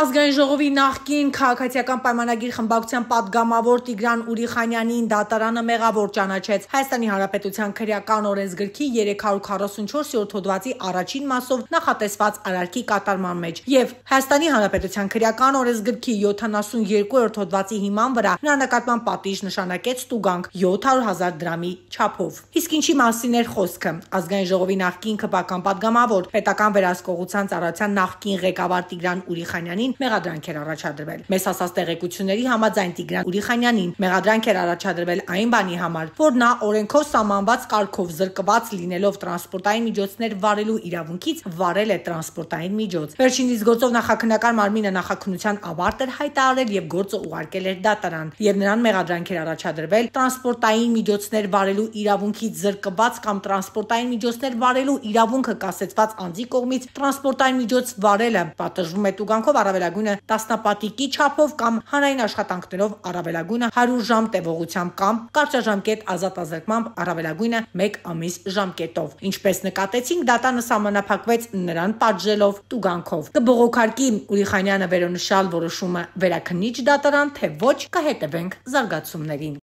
Ազգային ժողովի նախկին քաղաքացիական պայմանագիր խմբակցության падգամավոր Տիգրան Ուրիխանյանին դատարանը մեղավոր ճանաչեց Հայաստանի Հանրապետության քրեական օրենսգրքի 344-րդ հոդվածի առաջին մասով նախատեսված արարքի կատարման մեջ եւ Հայաստանի Հանրապետության քրեական օրենսգրքի 72-րդ հոդվածի հիման վրա նրա նկատմամբ պատիժ նշանակեց ստուգանք 700.000 դրամի չափով։ Իսկ ինչի մասին էր խոսքը։ Ազգային ժողովի նախկին քաղաքական падգամավոր պետական վերահսկողության ծառայության նախկին ղեկավար Տիգրան Ուրիխանյանի Մինչեին մեղադրանք էր առաջադրվել։ Մեզ ասած տեղեկությունների համաձայն Տիգրան Ուրիխանյանին մեղադրանք էր առաջադրվել այն բանի համար, որ նա օրենքով սահմանված կարգով զրկված լինելով տրանսպորտային միջոցներ վարելու իրավունքից վարել է տրանսպորտային միջոց։ Վերջինիս գործով նախաքննական մարմինը նախաքննության ավարտ էր հայտարարել եւ գործը ուղարկել էր դատարան եւ նրան մեղադրանք էր առաջադրվել տրանսպորտային միջոցներ վարելու իրավունքից զրկված կամ տրանսպորտային միջոցներ վարելու իրավունքը կասեցված անձի կողմից տրանսպորտային միջոց վարելը պատժվում է տուգանքով առավելագույնը տասնապատիկի չափով կամ հանրային աշխատանքներով առավելագույնը 100 ժամ տևողությամբ կամ կարճաժամկետ ազատազրկմամբ առավելագույնը 1 ամիս ժամկետով։ Ինչպես նկատեցինք, դատանը համանախապակվեց նրան պատժելով տուգանքով։ Կբողոքարկի Ուրիխանյանը վերոնշյալ որոշումը վերաքննիչ դատարան, թե ոչ կհետևենք զարգացումներին։